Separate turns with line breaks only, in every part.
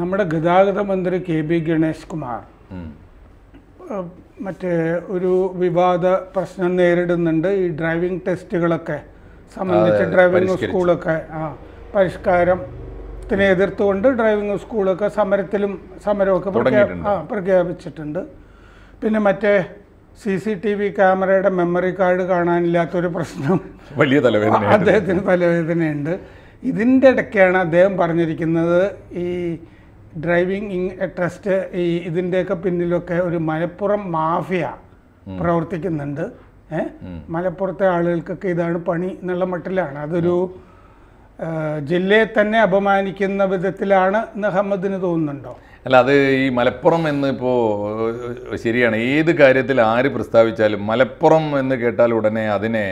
നമ്മുടെ ഗതാഗത മന്ത്രി കെ ബി ഗണേഷ് കുമാർ മറ്റേ ഒരു വിവാദ പ്രശ്നം നേരിടുന്നുണ്ട് ഈ ഡ്രൈവിംഗ് ടെസ്റ്റുകളൊക്കെ സംബന്ധിച്ച് ഡ്രൈവിംഗ് സ്കൂളൊക്കെ ആ പരിഷ്കാരത്തിനെ എതിർത്തുകൊണ്ട് ഡ്രൈവിംഗ് സ്കൂളൊക്കെ സമരത്തിലും സമരമൊക്കെ ആ പ്രഖ്യാപിച്ചിട്ടുണ്ട് പിന്നെ മറ്റേ സി സി ടി വി ക്യാമറയുടെ മെമ്മറി കാർഡ് കാണാനില്ലാത്തൊരു പ്രശ്നം
വലിയ തലവേദന അദ്ദേഹത്തിന്
തലവേദനയുണ്ട് ഇതിൻ്റെ ഇടയ്ക്കാണ് അദ്ദേഹം പറഞ്ഞിരിക്കുന്നത് ഈ ഡ്രൈവിംഗ് ട്രസ്റ്റ് ഈ ഇതിൻ്റെയൊക്കെ പിന്നിലൊക്കെ ഒരു മലപ്പുറം മാഫിയ പ്രവർത്തിക്കുന്നുണ്ട് മലപ്പുറത്തെ ആളുകൾക്കൊക്കെ ഇതാണ് പണി എന്നുള്ള മട്ടിലാണ് അതൊരു ജില്ലയെ തന്നെ അപമാനിക്കുന്ന വിധത്തിലാണ് എന്ന് തോന്നുന്നുണ്ടോ
അല്ല അത് ഈ മലപ്പുറം എന്ന് ഇപ്പോൾ ശരിയാണ് ഏത് കാര്യത്തിൽ ആര് പ്രസ്താവിച്ചാലും മലപ്പുറം എന്ന് കേട്ടാൽ ഉടനെ അതിനെ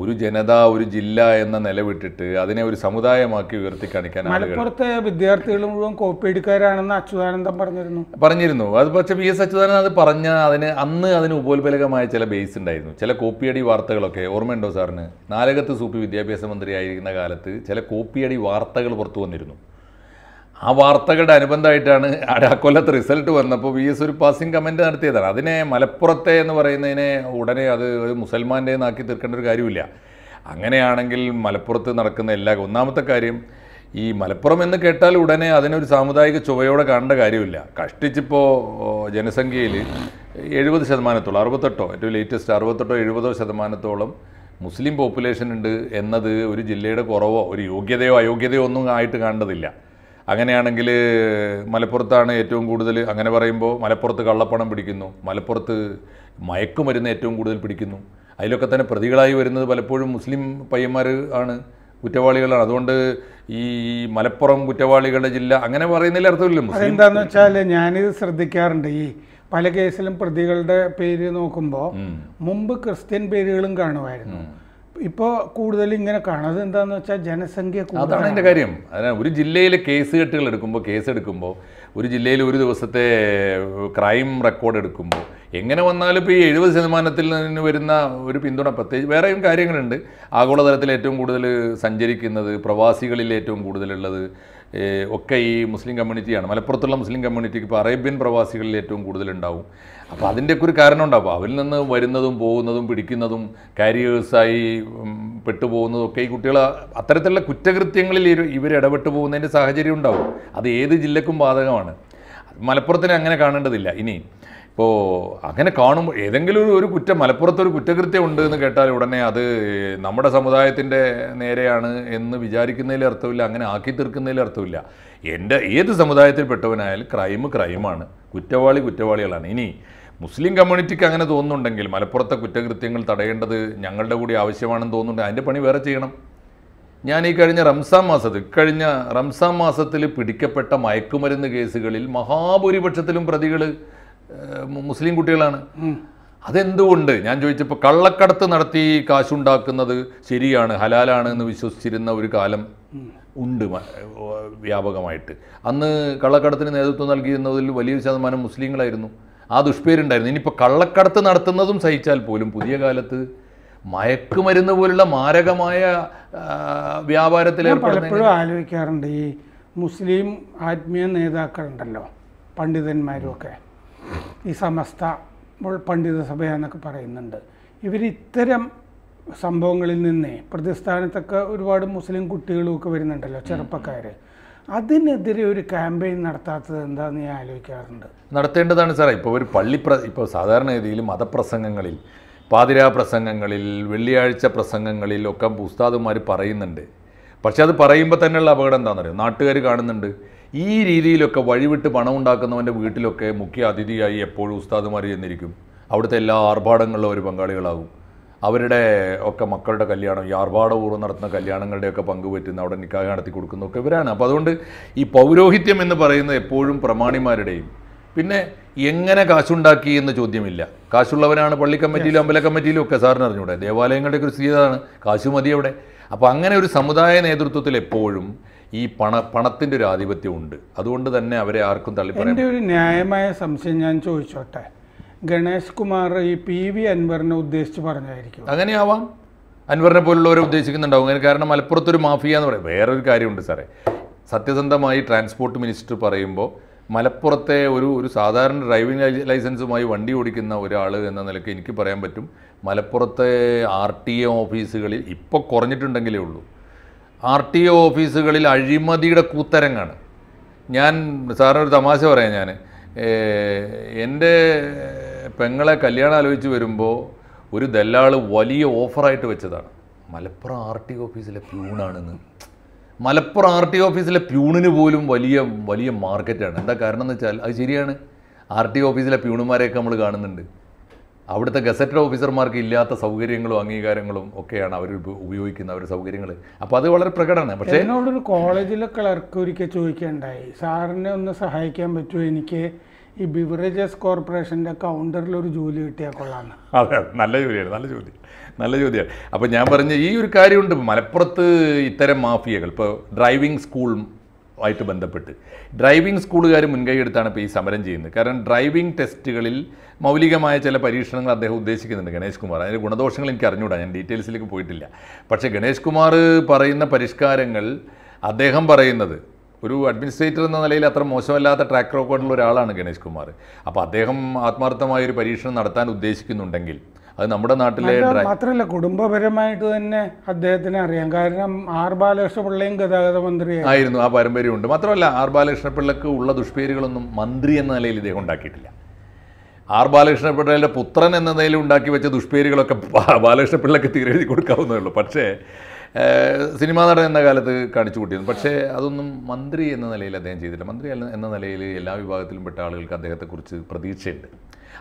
ഒരു ജനത ഒരു ജില്ല എന്ന നിലവിട്ടിട്ട് അതിനെ ഒരു സമുദായമാക്കി ഉയർത്തി കാണിക്കാൻ മലപ്പുറത്തെ
വിദ്യാർത്ഥികൾ മുഴുവൻ കോപ്പിയടിക്കാരാണെന്ന് അച്യുതാനന്ദൻ പറഞ്ഞിരുന്നു
പറഞ്ഞിരുന്നു അത് പക്ഷേ വി എസ് അച്യുതാനന്ദൻ അത് പറഞ്ഞ അതിന് അന്ന് അതിന് ഉപോത്ബലകമായ ചില ബേസ് ഉണ്ടായിരുന്നു ചില കോപ്പിയടി വാർത്തകളൊക്കെ ഓർമ്മയുണ്ടോ സാറിന് നാലകത്ത് സൂപ്പി വിദ്യാഭ്യാസ മന്ത്രിയായിരിക്കുന്ന കാലത്ത് ചില കോപ്പിയടി വാർത്തകൾ പുറത്തു വന്നിരുന്നു ആ വാർത്തകളുടെ അനുബന്ധമായിട്ടാണ് ആ കൊല്ലത്ത് റിസൾട്ട് വന്നപ്പോൾ വി എസ് ഒരു പാസിംഗ് കമൻറ്റ് നടത്തിയതാണ് അതിനെ മലപ്പുറത്തെ എന്ന് പറയുന്നതിനെ ഉടനെ അത് ഒരു മുസൽമാൻ്റെ നാക്കി തീർക്കേണ്ട ഒരു കാര്യമില്ല അങ്ങനെയാണെങ്കിൽ മലപ്പുറത്ത് നടക്കുന്ന എല്ലാ ഒന്നാമത്തെ കാര്യം ഈ മലപ്പുറം എന്ന് കേട്ടാൽ ഉടനെ അതിനൊരു സാമുദായിക ചുവയോടെ കാണേണ്ട കാര്യമില്ല കഷ്ടിച്ചിപ്പോൾ ജനസംഖ്യയിൽ എഴുപത് ശതമാനത്തോളം അറുപത്തെട്ടോ ഏറ്റവും ലേറ്റസ്റ്റ് അറുപത്തെട്ടോ എഴുപതോ ശതമാനത്തോളം മുസ്ലിം പോപ്പുലേഷൻ ഉണ്ട് എന്നത് ഒരു ജില്ലയുടെ കുറവോ ഒരു യോഗ്യതയോ അയോഗ്യതയോ ഒന്നും ആയിട്ട് കാണേണ്ടതില്ല അങ്ങനെയാണെങ്കിൽ മലപ്പുറത്താണ് ഏറ്റവും കൂടുതൽ അങ്ങനെ പറയുമ്പോൾ മലപ്പുറത്ത് കള്ളപ്പണം പിടിക്കുന്നു മലപ്പുറത്ത് മയക്കുമരുന്ന് ഏറ്റവും കൂടുതൽ പിടിക്കുന്നു അതിലൊക്കെ തന്നെ പ്രതികളായി വരുന്നത് പലപ്പോഴും മുസ്ലിം പയ്യന്മാർ ആണ് കുറ്റവാളികളാണ് അതുകൊണ്ട് ഈ മലപ്പുറം കുറ്റവാളികളുടെ ജില്ല അങ്ങനെ പറയുന്നതിൽ അർത്ഥമില്ല എന്താണെന്ന്
വെച്ചാൽ ഞാനിത് ശ്രദ്ധിക്കാറുണ്ട് ഈ പല കേസിലും പ്രതികളുടെ പേര് നോക്കുമ്പോൾ മുമ്പ് ക്രിസ്ത്യൻ പേരുകളും കാണുമായിരുന്നു ഇപ്പോൾ കൂടുതൽ ഇങ്ങനെ കാണുന്നത് എന്താണെന്ന് വെച്ചാൽ ജനസംഖ്യ അതാണ് എൻ്റെ കാര്യം
അതായത് ഒരു ജില്ലയിലെ കേസ് കെട്ടുകൾ എടുക്കുമ്പോൾ കേസ് എടുക്കുമ്പോൾ ഒരു ജില്ലയിൽ ഒരു ദിവസത്തെ ക്രൈം റെക്കോർഡ് എടുക്കുമ്പോൾ എങ്ങനെ വന്നാലും ഇപ്പോൾ ഈ എഴുപത് ശതമാനത്തിൽ നിന്ന് വരുന്ന ഒരു പിന്തുണ പ്രത്യേകിച്ച് വേറെയും കാര്യങ്ങളുണ്ട് ആഗോളതലത്തിൽ ഏറ്റവും കൂടുതൽ സഞ്ചരിക്കുന്നത് പ്രവാസികളിൽ ഏറ്റവും കൂടുതലുള്ളത് ഒക്കെ ഈ മുസ്ലിം കമ്മ്യൂണിറ്റിയാണ് മലപ്പുറത്തുള്ള മുസ്ലിം കമ്മ്യൂണിറ്റിക്ക് ഇപ്പോൾ അറേബ്യൻ പ്രവാസികളിൽ ഏറ്റവും കൂടുതലുണ്ടാവും അപ്പോൾ അതിൻ്റെയൊക്കെ ഒരു കാരണം ഉണ്ടാവും അവരിൽ നിന്ന് വരുന്നതും പോകുന്നതും പിടിക്കുന്നതും കാരിയേഴ്സായി പെട്ടുപോകുന്നതും ഒക്കെ ഈ കുട്ടികൾ അത്തരത്തിലുള്ള കുറ്റകൃത്യങ്ങളിൽ ഇവർ ഇടപെട്ട് പോകുന്നതിൻ്റെ സാഹചര്യം ഉണ്ടാവും അത് ഏത് ജില്ലക്കും ബാധകമാണ് മലപ്പുറത്തിന് അങ്ങനെ കാണേണ്ടതില്ല ഇനി ഇപ്പോൾ അങ്ങനെ കാണുമ്പോൾ ഏതെങ്കിലും ഒരു ഒരു കുറ്റം മലപ്പുറത്തൊരു കുറ്റകൃത്യം ഉണ്ട് എന്ന് കേട്ടാൽ ഉടനെ അത് നമ്മുടെ സമുദായത്തിൻ്റെ നേരെയാണ് എന്ന് വിചാരിക്കുന്നതിൽ അർത്ഥമില്ല അങ്ങനെ ആക്കി തീർക്കുന്നതിൽ അർത്ഥമില്ല എൻ്റെ ഏത് സമുദായത്തിൽപ്പെട്ടവനായാലും ക്രൈം ക്രൈമാണ് കുറ്റവാളി കുറ്റവാളികളാണ് ഇനി മുസ്ലിം കമ്മ്യൂണിറ്റിക്ക് അങ്ങനെ തോന്നുന്നുണ്ടെങ്കിൽ മലപ്പുറത്തെ കുറ്റകൃത്യങ്ങൾ തടയേണ്ടത് ഞങ്ങളുടെ കൂടി ആവശ്യമാണെന്ന് തോന്നുന്നുണ്ട് അതിൻ്റെ പണി വേറെ ചെയ്യണം ഞാൻ ഈ കഴിഞ്ഞ റംസാൻ മാസത്തിൽ കഴിഞ്ഞ റംസാൻ മാസത്തിൽ പിടിക്കപ്പെട്ട മയക്കുമരുന്ന് കേസുകളിൽ മഹാഭൂരിപക്ഷത്തിലും പ്രതികൾ മുസ്ലിം കുട്ടികളാണ് അതെന്തുകൊണ്ട് ഞാൻ ചോദിച്ചപ്പോൾ കള്ളക്കടത്ത് നടത്തി കാശുണ്ടാക്കുന്നത് ശരിയാണ് ഹലാലാണ് എന്ന് വിശ്വസിച്ചിരുന്ന ഒരു കാലം ഉണ്ട് വ്യാപകമായിട്ട് അന്ന് കള്ളക്കടത്തിന് നേതൃത്വം നൽകിയിരുന്നതിൽ വലിയ ശതമാനം മുസ്ലിങ്ങളായിരുന്നു ആ ദുഷ്പേരുണ്ടായിരുന്നു ഇനിയിപ്പോൾ കള്ളക്കടത്ത് നടത്തുന്നതും സഹിച്ചാൽ പോലും പുതിയ കാലത്ത് മയക്കുമരുന്ന് പോലുള്ള മാരകമായ വ്യാപാരത്തിൽ
ആലോചിക്കാറുണ്ട് ഈ മുസ്ലിം ആത്മീയ നേതാക്കളുണ്ടല്ലോ പണ്ഡിതന്മാരും ഒക്കെ ഈ സമസ്ത പണ്ഡിത സഭ എന്നൊക്കെ പറയുന്നുണ്ട് ഇവർ ഇത്തരം സംഭവങ്ങളിൽ നിന്നേ പ്രതിസ്ഥാനത്തൊക്കെ ഒരുപാട് മുസ്ലിം ഒക്കെ വരുന്നുണ്ടല്ലോ ചെറുപ്പക്കാർ അതിനെതിരെ ഒരു ക്യാമ്പയിൻ നടത്താത്തത് എന്താന്ന് ഞാൻ ആലോചിക്കാറുണ്ട്
നടത്തേണ്ടതാണ് സാറേ ഇപ്പോൾ ഒരു പള്ളി പ്ര ഇപ്പോൾ സാധാരണഗതിയിൽ മതപ്രസംഗങ്ങളിൽ പാതിരാ പ്രസംഗങ്ങളിൽ വെള്ളിയാഴ്ച പ്രസംഗങ്ങളിൽ ഒക്കെ ഉസ്താദുമാർ പറയുന്നുണ്ട് പക്ഷെ അത് പറയുമ്പോൾ തന്നെയുള്ള അപകടം എന്താണെന്നറിയാം നാട്ടുകാർ കാണുന്നുണ്ട് ഈ രീതിയിലൊക്കെ വഴിവിട്ട് പണം ഉണ്ടാക്കുന്നവൻ്റെ വീട്ടിലൊക്കെ മുഖ്യ അതിഥിയായി എപ്പോഴും ഉസ്താദുമാർ ചെന്നിരിക്കും അവിടുത്തെ എല്ലാ ആർഭാടങ്ങളിലും അവർ പങ്കാളികളാകും അവരുടെ ഒക്കെ മക്കളുടെ കല്യാണം ഈ ആർഭാടപൂർവ്വം നടത്തുന്ന കല്യാണങ്ങളുടെയൊക്കെ പങ്ക് പറ്റുന്ന അവിടെ നിക്കാഹ് നടത്തി കൊടുക്കുന്നതൊക്കെ ഇവരാണ് അപ്പോൾ അതുകൊണ്ട് ഈ പൗരോഹിത്യം എന്ന് പറയുന്നത് എപ്പോഴും പ്രമാണിമാരുടെയും പിന്നെ എങ്ങനെ കാശുണ്ടാക്കി എന്ന് ചോദ്യമില്ല കാശുള്ളവരാണ് പള്ളി കമ്മിറ്റിയിലും അമ്പല കമ്മിറ്റിയിലും ഒക്കെ സാറിന് അറിഞ്ഞൂടെ ദേവാലയങ്ങളുടെ ഒരു സ്ഥിരതാണ് കാശു മതി അവിടെ അപ്പോൾ അങ്ങനെ ഒരു സമുദായ നേതൃത്വത്തിൽ എപ്പോഴും ഈ പണ പണത്തിൻ്റെ ഒരു ആധിപത്യം ഉണ്ട് അതുകൊണ്ട് തന്നെ അവരെ ആർക്കും തള്ളി എൻ്റെ
ഒരു ന്യായമായ സംശയം ഞാൻ ചോദിച്ചോട്ടെ ഗണേഷ് കുമാർ ഈ പി വി അൻവറിനെ ഉദ്ദേശിച്ച് പറഞ്ഞായിരിക്കും
അങ്ങനെയാവാം അൻവറിനെ പോലുള്ളവരെ ഉദ്ദേശിക്കുന്നുണ്ടാവും അങ്ങനെ കാരണം മലപ്പുറത്തൊരു മാഫിയ എന്ന് പറയും വേറൊരു കാര്യമുണ്ട് സാറേ സത്യസന്ധമായി ട്രാൻസ്പോർട്ട് മിനിസ്റ്റർ പറയുമ്പോൾ മലപ്പുറത്തെ ഒരു ഒരു സാധാരണ ഡ്രൈവിംഗ് ലൈസൻസുമായി വണ്ടി ഓടിക്കുന്ന ഒരാൾ എന്ന നിലയ്ക്ക് എനിക്ക് പറയാൻ പറ്റും മലപ്പുറത്തെ ആർ ടി എ ഓഫീസുകളിൽ ഇപ്പോൾ കുറഞ്ഞിട്ടുണ്ടെങ്കിലേ ഉള്ളൂ ആർ ടി ഒ ഓഫീസുകളിൽ അഴിമതിയുടെ കൂത്തരങ്ങാണ് ഞാൻ സാറിനൊരു തമാശ പറയാം ഞാൻ എൻ്റെ പെങ്ങളെ കല്യാണം ആലോചിച്ച് വരുമ്പോൾ ഒരു ദല്ലാൾ വലിയ ഓഫറായിട്ട് വെച്ചതാണ് മലപ്പുറം ആർ ടി ഓഫീസിലെ പ്യൂണാണെന്ന് മലപ്പുറം ആർ ടി ഓഫീസിലെ പ്യൂണിന് പോലും വലിയ വലിയ മാർക്കറ്റാണ് എന്താ കാരണം എന്ന് വെച്ചാൽ അത് ശരിയാണ് ആർ ടി ഓഫീസിലെ പ്യൂണുമാരെയൊക്കെ നമ്മൾ കാണുന്നുണ്ട് അവിടുത്തെ ഗസറ്റഡ് ഓഫീസർമാർക്ക് ഇല്ലാത്ത സൗകര്യങ്ങളും അംഗീകാരങ്ങളും ഒക്കെയാണ് അവർ ഉപയോഗിക്കുന്ന അവർ സൗകര്യങ്ങൾ അപ്പോൾ അത് വളരെ പ്രകടമാണ് പക്ഷേ
എന്നോടൊരു കോളേജിലെ ക്ലർക്ക് ഒരിക്കൽ ചോദിക്കേണ്ടായി സാറിനെ ഒന്ന് സഹായിക്കാൻ പറ്റുമോ എനിക്ക് ഈ ബിവറേജസ് കോർപ്പറേഷൻ്റെ കൗണ്ടറിൽ ഒരു ജോലി കിട്ടിയാൽ കൊള്ളാണ്
അതെ നല്ല ജോലിയാണ് നല്ല ജോലി നല്ല ചോദ്യമാണ് അപ്പോൾ ഞാൻ പറഞ്ഞ ഈ ഒരു കാര്യമുണ്ട് മലപ്പുറത്ത് ഇത്തരം മാഫിയകൾ ഇപ്പോൾ ഡ്രൈവിംഗ് സ്കൂൾ ആയിട്ട് ബന്ധപ്പെട്ട് ഡ്രൈവിംഗ് സ്കൂളുകാർ എടുത്താണ് ഇപ്പോൾ ഈ സമരം ചെയ്യുന്നത് കാരണം ഡ്രൈവിംഗ് ടെസ്റ്റുകളിൽ മൗലികമായ ചില പരീക്ഷണങ്ങൾ അദ്ദേഹം ഉദ്ദേശിക്കുന്നുണ്ട് ഗണേഷ് കുമാർ അതിൻ്റെ ഗുണദോഷങ്ങൾ എനിക്ക് അറിഞ്ഞുകൂടാ ഞാൻ ഡീറ്റെയിൽസിലേക്ക് പോയിട്ടില്ല പക്ഷേ ഗണേഷ് കുമാർ പറയുന്ന പരിഷ്കാരങ്ങൾ അദ്ദേഹം പറയുന്നത് ഒരു അഡ്മിനിസ്ട്രേറ്റർ എന്ന നിലയിൽ അത്ര മോശമല്ലാത്ത ട്രാക്ക് റെക്കോർഡുള്ള ഒരാളാണ് ഗണേഷ് കുമാർ അപ്പോൾ അദ്ദേഹം ആത്മാർത്ഥമായൊരു പരീക്ഷണം നടത്താൻ ഉദ്ദേശിക്കുന്നുണ്ടെങ്കിൽ അത് നമ്മുടെ നാട്ടിലെ
മാത്രമല്ല കുടുംബപരമായിട്ട് തന്നെ അദ്ദേഹത്തിന് അറിയാം കാരണം ആർ പിള്ളയും ഗതാഗത മന്ത്രി
ആയിരുന്നു ആ പാരമ്പര്യമുണ്ട് മാത്രമല്ല ആർ പിള്ളക്ക് ഉള്ള ദുഷ്പേരുകളൊന്നും മന്ത്രി എന്ന നിലയിൽ ഇദ്ദേഹം ഉണ്ടാക്കിയിട്ടില്ല ആർ പിള്ളയുടെ പുത്രൻ എന്ന നിലയിൽ ഉണ്ടാക്കി വെച്ച ദുഷ്പേരുകളൊക്കെ ബാലകൃഷ്ണപിള്ളക്ക് തീരെ എഴുതി കൊടുക്കാവുന്നേ ഉള്ളൂ പക്ഷേ സിനിമാ നടൻ എന്ന കാലത്ത് കാണിച്ചു കൂട്ടിയത് പക്ഷേ അതൊന്നും മന്ത്രി എന്ന നിലയിൽ അദ്ദേഹം ചെയ്തില്ല മന്ത്രി എന്ന നിലയിൽ എല്ലാ വിഭാഗത്തിലും പെട്ട ആളുകൾക്ക് അദ്ദേഹത്തെക്കുറിച്ച് പ്രതീക്ഷയുണ്ട്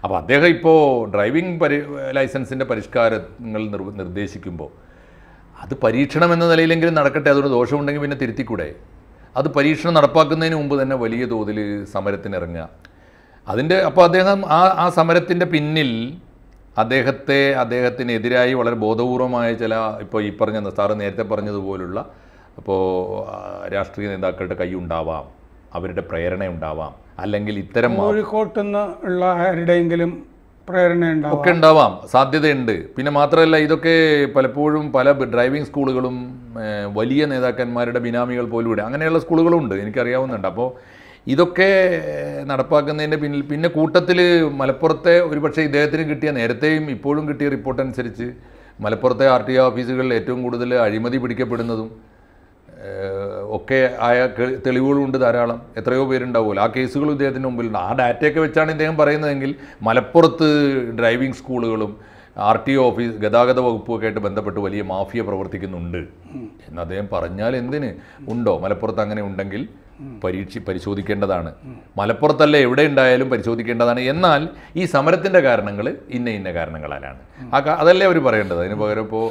അപ്പോൾ അദ്ദേഹം ഇപ്പോൾ ഡ്രൈവിംഗ് പരി ലൈസൻസിൻ്റെ പരിഷ്കാരങ്ങൾ നിർ നിർദ്ദേശിക്കുമ്പോൾ അത് പരീക്ഷണം എന്ന നിലയിലെങ്കിലും നടക്കട്ടെ അതൊരു ദോഷമുണ്ടെങ്കിൽ പിന്നെ തിരുത്തിക്കൂടെ അത് പരീക്ഷണം നടപ്പാക്കുന്നതിന് മുമ്പ് തന്നെ വലിയ തോതിൽ സമരത്തിനിറങ്ങുക അതിൻ്റെ അപ്പോൾ അദ്ദേഹം ആ ആ സമരത്തിൻ്റെ പിന്നിൽ അദ്ദേഹത്തെ അദ്ദേഹത്തിനെതിരായി വളരെ ബോധപൂർവമായ ചില ഇപ്പോൾ ഈ പറഞ്ഞ സാറ് നേരത്തെ പറഞ്ഞതുപോലുള്ള അപ്പോൾ രാഷ്ട്രീയ നേതാക്കളുടെ കൈ ഉണ്ടാവാം അവരുടെ പ്രേരണ ഉണ്ടാവാം അല്ലെങ്കിൽ ഇത്തരം
കോഴിക്കോട്ട് ഉള്ള ആരുടെയെങ്കിലും പ്രേരണ ഒക്കെ
ഉണ്ടാവാം സാധ്യതയുണ്ട് പിന്നെ മാത്രമല്ല ഇതൊക്കെ പലപ്പോഴും പല ഡ്രൈവിംഗ് സ്കൂളുകളും വലിയ നേതാക്കന്മാരുടെ ബിനാമികൾ പോലും ഇവിടെ അങ്ങനെയുള്ള സ്കൂളുകളുണ്ട് എനിക്കറിയാവുന്നുണ്ട് അപ്പോൾ ഇതൊക്കെ നടപ്പാക്കുന്നതിൻ്റെ പിന്നിൽ പിന്നെ കൂട്ടത്തിൽ മലപ്പുറത്തെ ഒരുപക്ഷെ ഇദ്ദേഹത്തിന് കിട്ടിയ നേരത്തെയും ഇപ്പോഴും കിട്ടിയ റിപ്പോർട്ട് അനുസരിച്ച് മലപ്പുറത്തെ ആർ ടി ഓഫീസുകളിൽ ഏറ്റവും കൂടുതൽ അഴിമതി പിടിക്കപ്പെടുന്നതും ഒക്കെ ആയ തെളിവുകളുണ്ട് ധാരാളം എത്രയോ പേരുണ്ടാവുമല്ലോ ആ കേസുകൾ ഇദ്ദേഹത്തിൻ്റെ മുമ്പിലുണ്ട് ആ ഡാറ്റയൊക്കെ വെച്ചാണ് ഇദ്ദേഹം പറയുന്നതെങ്കിൽ മലപ്പുറത്ത് ഡ്രൈവിംഗ് സ്കൂളുകളും ആർ ടി ഓഫീസ് ഗതാഗത വകുപ്പൊക്കെ ആയിട്ട് ബന്ധപ്പെട്ട് വലിയ മാഫിയ പ്രവർത്തിക്കുന്നുണ്ട് എന്ന് അദ്ദേഹം പറഞ്ഞാൽ എന്തിന് ഉണ്ടോ മലപ്പുറത്ത് അങ്ങനെ ഉണ്ടെങ്കിൽ പരീക്ഷ പരിശോധിക്കേണ്ടതാണ് മലപ്പുറത്തല്ല എവിടെ ഉണ്ടായാലും പരിശോധിക്കേണ്ടതാണ് എന്നാൽ ഈ സമരത്തിൻ്റെ കാരണങ്ങൾ ഇന്ന ഇന്ന കാരണങ്ങളാലാണ് ആ അതല്ലേ അവർ പറയേണ്ടത് അതിന് പകരം ഇപ്പോൾ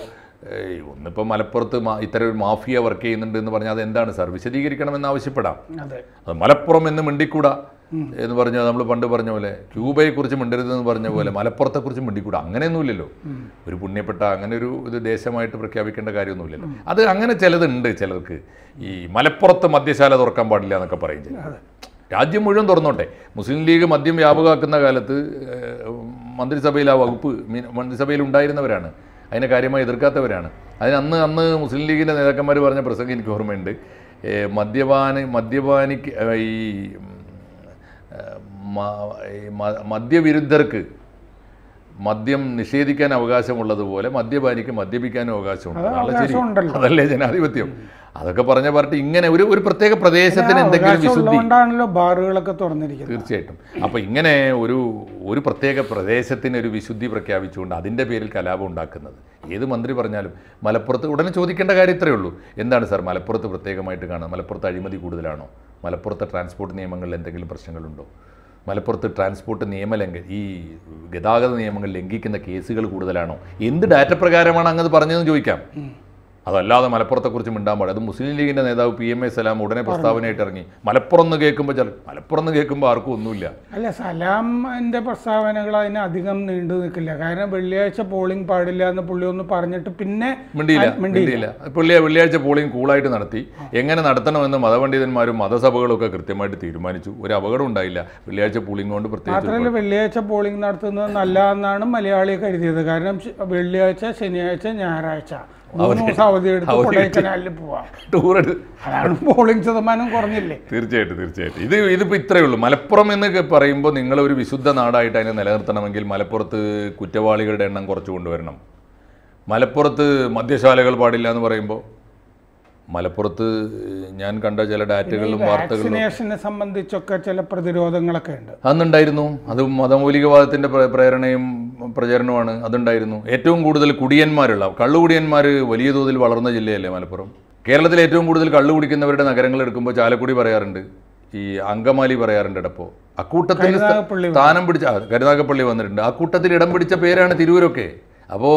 ഒന്നിപ്പോ മലപ്പുറത്ത് ഇത്തരം ഒരു മാഫിയ വർക്ക് ചെയ്യുന്നുണ്ട് എന്ന് പറഞ്ഞാൽ അത് എന്താണ് സാർ എന്ന് ആവശ്യപ്പെടാം അത് മലപ്പുറം എന്ന് മിണ്ടിക്കൂടാ എന്ന് പറഞ്ഞാൽ നമ്മൾ പണ്ട് പറഞ്ഞ പോലെ ക്യൂബയെ മിണ്ടരുത് മിണ്ടരുതെന്ന് പറഞ്ഞ പോലെ മലപ്പുറത്തെ കുറിച്ച് മിണ്ടിക്കൂടാ അങ്ങനെയൊന്നുമില്ലല്ലോ ഒരു പുണ്യപ്പെട്ട അങ്ങനെ ഒരു ഇത് ദേശമായിട്ട് പ്രഖ്യാപിക്കേണ്ട കാര്യമൊന്നുമില്ലല്ലോ അത് അങ്ങനെ ചിലതുണ്ട് ചിലർക്ക് ഈ മലപ്പുറത്ത് മദ്യശാല തുറക്കാൻ പാടില്ല എന്നൊക്കെ പറയും രാജ്യം മുഴുവൻ തുറന്നോട്ടെ മുസ്ലിം ലീഗ് മദ്യം വ്യാപകമാക്കുന്ന കാലത്ത് മന്ത്രിസഭയിൽ ആ വകുപ്പ് മന്ത്രിസഭയിൽ ഉണ്ടായിരുന്നവരാണ് അതിനെ കാര്യമായി എതിർക്കാത്തവരാണ് അതിന് അന്ന് അന്ന് മുസ്ലിം ലീഗിൻ്റെ നേതാക്കന്മാർ പറഞ്ഞ പ്രസംഗം എനിക്ക് ഓർമ്മയുണ്ട് മദ്യപാന മദ്യപാനിക്ക് ഈ മദ്യവിരുദ്ധർക്ക് മദ്യം നിഷേധിക്കാൻ അവകാശമുള്ളതുപോലെ മദ്യപാനിക്ക് മദ്യപിക്കാനും അവകാശമുണ്ട് അതല്ലേ ജനാധിപത്യം അതൊക്കെ പറഞ്ഞ പാർട്ടി ഇങ്ങനെ ഒരു ഒരു പ്രത്യേക പ്രദേശത്തിന് എന്തെങ്കിലും വിശുദ്ധി
ബാറുകളൊക്കെ തുറന്നിരിക്കുന്നത്
തീർച്ചയായിട്ടും അപ്പോൾ ഇങ്ങനെ ഒരു ഒരു പ്രത്യേക പ്രദേശത്തിന് ഒരു വിശുദ്ധി പ്രഖ്യാപിച്ചുകൊണ്ട് അതിന്റെ പേരിൽ കലാപം ഉണ്ടാക്കുന്നത് ഏത് മന്ത്രി പറഞ്ഞാലും മലപ്പുറത്ത് ഉടനെ ചോദിക്കേണ്ട കാര്യം ഇത്രയേ ഉള്ളൂ എന്താണ് സാർ മലപ്പുറത്ത് പ്രത്യേകമായിട്ട് കാണുക മലപ്പുറത്ത് അഴിമതി കൂടുതലാണോ മലപ്പുറത്തെ ട്രാൻസ്പോർട്ട് നിയമങ്ങളിൽ എന്തെങ്കിലും പ്രശ്നങ്ങളുണ്ടോ മലപ്പുറത്ത് ട്രാൻസ്പോർട്ട് നിയമ ലംഘ ഈ ഗതാഗത നിയമങ്ങൾ ലംഘിക്കുന്ന കേസുകൾ കൂടുതലാണോ എന്ത് ഡാറ്റ പ്രകാരമാണ് അങ്ങത് പറഞ്ഞതെന്ന് ചോദിക്കാം അതല്ലാതെ മലപ്പുറത്തെക്കുറിച്ച് മിണ്ടാൻ പാടില്ല അത് മുസ്ലിം ലീഗിന്റെ നേതാവ് പി എം എ സലാം ഉടനെ പ്രസ്താവനയായിട്ട് ഇറങ്ങി മലപ്പുറം എന്ന് കേൾക്കുമ്പോൾ ചില മലപ്പുറം എന്ന് കേൾക്കുമ്പോൾ ആർക്കും ഒന്നുമില്ല
അല്ല സലാമിന്റെ പ്രസ്താവനകൾ അതിന് അധികം നീണ്ടു നിൽക്കില്ല കാരണം വെള്ളിയാഴ്ച പോളിംഗ് പാടില്ല എന്ന് പുള്ളി ഒന്ന് പറഞ്ഞിട്ട് പിന്നെ മിണ്ടിയില്ല മിണ്ടിയില്ല
പുള്ളിയെ വെള്ളിയാഴ്ച പോളിംഗ് കൂളായിട്ട് നടത്തി എങ്ങനെ നടത്തണമെന്ന് മതപണ്ഡിതന്മാരും മതസഭകളും ഒക്കെ കൃത്യമായിട്ട് തീരുമാനിച്ചു ഒരു അപകടം ഉണ്ടായില്ല വെള്ളിയാഴ്ച പോളിംഗ് കൊണ്ട് പ്രത്യേകിച്ച്
വെള്ളിയാഴ്ച പോളിംഗ് നടത്തുന്നത് എന്നാണ് മലയാളി കരുതിയത് കാരണം വെള്ളിയാഴ്ച ശനിയാഴ്ച ഞായറാഴ്ച ടൂർ അതാണ് ശതമാനം കുറഞ്ഞില്ലേ
തീർച്ചയായിട്ടും തീർച്ചയായിട്ടും ഇത് ഇതിപ്പോ ഇത്രയേ ഉള്ളൂ മലപ്പുറം എന്നൊക്കെ പറയുമ്പോൾ നിങ്ങൾ ഒരു വിശുദ്ധ നാടായിട്ട് അതിനെ നിലനിർത്തണമെങ്കിൽ മലപ്പുറത്ത് കുറ്റവാളികളുടെ എണ്ണം കുറച്ച് കൊണ്ടുവരണം മലപ്പുറത്ത് മദ്യശാലകൾ പാടില്ല എന്ന് പറയുമ്പോൾ മലപ്പുറത്ത് ഞാൻ കണ്ട ചില ഡാറ്റകളും വാർത്തകളും
സംബന്ധിച്ചൊക്കെ ചില പ്രതിരോധങ്ങളൊക്കെ ഉണ്ട്
അന്നുണ്ടായിരുന്നു അത് മതമൗലികവാദത്തിന്റെ പ്രേരണയും പ്രചരണമാണ് അതുണ്ടായിരുന്നു ഏറ്റവും കൂടുതൽ കുടിയന്മാരുള്ള കള്ളുകുടിയന്മാർ വലിയ തോതിൽ വളർന്ന ജില്ലയല്ലേ മലപ്പുറം കേരളത്തിൽ ഏറ്റവും കൂടുതൽ കള്ളു കുടിക്കുന്നവരുടെ നഗരങ്ങൾ എടുക്കുമ്പോൾ ചാലക്കുടി പറയാറുണ്ട് ഈ അങ്കമാലി പറയാറുണ്ട് ഇടപ്പോ അക്കൂട്ടത്തിൽ സ്ഥാനം പിടിച്ച കരുനാഗപ്പള്ളി വന്നിട്ടുണ്ട് ആ കൂട്ടത്തിൽ ഇടം പിടിച്ച പേരാണ് തിരൂരൊക്കെ അപ്പോൾ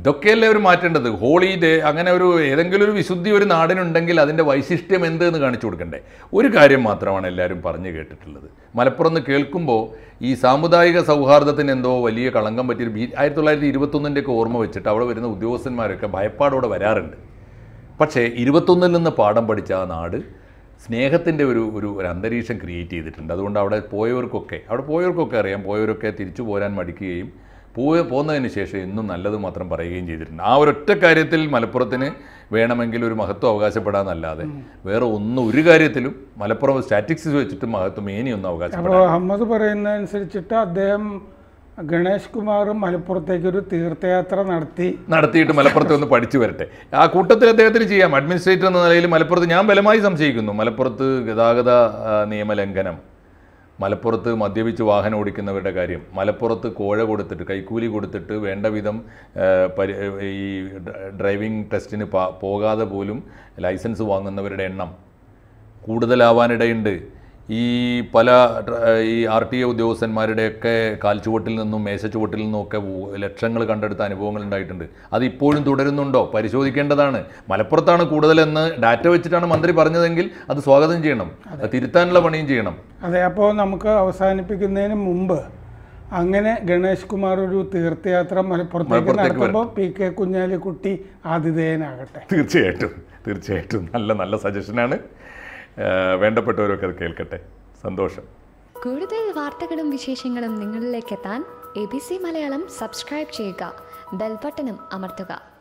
ഇതൊക്കെയല്ലേ അവർ മാറ്റേണ്ടത് ഹോളി ഡേ അങ്ങനെ ഒരു ഏതെങ്കിലും ഒരു വിശുദ്ധി ഒരു നാടിനുണ്ടെങ്കിൽ അതിൻ്റെ വൈശിഷ്ട്യം എന്ത് എന്ന് കാണിച്ചു കൊടുക്കണ്ടേ ഒരു കാര്യം മാത്രമാണ് എല്ലാവരും പറഞ്ഞു കേട്ടിട്ടുള്ളത് മലപ്പുറം എന്ന് കേൾക്കുമ്പോൾ ഈ സാമുദായിക സൗഹാർദ്ദത്തിന് എന്തോ വലിയ കളങ്കം പറ്റിയൊരു ബി ആയിരത്തി തൊള്ളായിരത്തി ഇരുപത്തൊന്നിൻ്റെയൊക്കെ ഓർമ്മ വെച്ചിട്ട് അവിടെ വരുന്ന ഉദ്യോഗസ്ഥന്മാരൊക്കെ ഭയപ്പാടോടെ വരാറുണ്ട് പക്ഷേ ഇരുപത്തൊന്നിൽ നിന്ന് പാഠം പഠിച്ച ആ നാട് സ്നേഹത്തിൻ്റെ ഒരു ഒരു ഒരു അന്തരീക്ഷം ക്രിയേറ്റ് ചെയ്തിട്ടുണ്ട് അതുകൊണ്ട് അവിടെ പോയവർക്കൊക്കെ അവിടെ പോയവർക്കൊക്കെ അറിയാം പോയവരൊക്കെ തിരിച്ചു പോരാൻ മടിക്കുകയും പോയ പോകുന്നതിന് ശേഷം ഇന്നും നല്ലത് മാത്രം പറയുകയും ചെയ്തിരുന്നു ആ ഒരൊറ്റ കാര്യത്തിൽ മലപ്പുറത്തിന് വേണമെങ്കിൽ ഒരു മഹത്വം അവകാശപ്പെടാന്നല്ലാതെ വേറെ ഒന്നും ഒരു കാര്യത്തിലും മലപ്പുറം സ്റ്റാറ്റിക്സ് വെച്ചിട്ട് മഹത്വം ഇനിയൊന്നും അവകാശപ്പെടാം
അഹമ്മദ് പറയുന്നതനുസരിച്ചിട്ട് അനുസരിച്ചിട്ട് അദ്ദേഹം ഗണേഷ് കുമാർ മലപ്പുറത്തേക്ക് ഒരു തീർത്ഥയാത്ര നടത്തി നടത്തിയിട്ട് മലപ്പുറത്ത്
ഒന്ന് പഠിച്ചു വരട്ടെ ആ കൂട്ടത്തിൽ അദ്ദേഹത്തിന് ചെയ്യാം അഡ്മിനിസ്ട്രേറ്റർ എന്ന നിലയിൽ മലപ്പുറത്ത് ഞാൻ ബലമായി സംശയിക്കുന്നു മലപ്പുറത്ത് ഗതാഗത നിയമലംഘനം മലപ്പുറത്ത് മദ്യപിച്ച് വാഹനം ഓടിക്കുന്നവരുടെ കാര്യം മലപ്പുറത്ത് കോഴ കൊടുത്തിട്ട് കൈക്കൂലി കൊടുത്തിട്ട് വേണ്ട വിധം ഈ ഡ്രൈവിംഗ് ടെസ്റ്റിന് പോകാതെ പോലും ലൈസൻസ് വാങ്ങുന്നവരുടെ എണ്ണം കൂടുതലാവാനിടയുണ്ട് ഈ പല ഈ ആർ ടി എ ഉദ്യോഗസ്ഥന്മാരുടെയൊക്കെ കാൽച്ചുവട്ടിൽ നിന്നും മേശച്ചുവട്ടിൽ നിന്നും ഒക്കെ ലക്ഷങ്ങൾ കണ്ടെടുത്ത അനുഭവങ്ങൾ ഉണ്ടായിട്ടുണ്ട് അത് ഇപ്പോഴും തുടരുന്നുണ്ടോ പരിശോധിക്കേണ്ടതാണ് മലപ്പുറത്താണ് കൂടുതലെന്ന് ഡാറ്റ വെച്ചിട്ടാണ് മന്ത്രി പറഞ്ഞതെങ്കിൽ അത് സ്വാഗതം ചെയ്യണം തിരുത്താനുള്ള പണിയും ചെയ്യണം
അതെ അപ്പോൾ നമുക്ക് അവസാനിപ്പിക്കുന്നതിന് മുമ്പ് അങ്ങനെ ഗണേഷ് കുമാർ ഒരു തീർത്ഥയാത്ര മലപ്പുറത്തേക്ക് നടത്തുമ്പോൾ പി കെ കുഞ്ഞാലിക്കുട്ടി ആതിഥേയനാകട്ടെ
തീർച്ചയായിട്ടും തീർച്ചയായിട്ടും നല്ല നല്ല സജഷനാണ് വേണ്ടപ്പെട്ടവരൊക്കെ അത് കേൾക്കട്ടെ സന്തോഷം കൂടുതൽ വാർത്തകളും വിശേഷങ്ങളും നിങ്ങളിലേക്ക് എത്താൻ A B C Malayalam subscribe ചെയ്യുക ബെൽബട്ടനും അമർത്തുക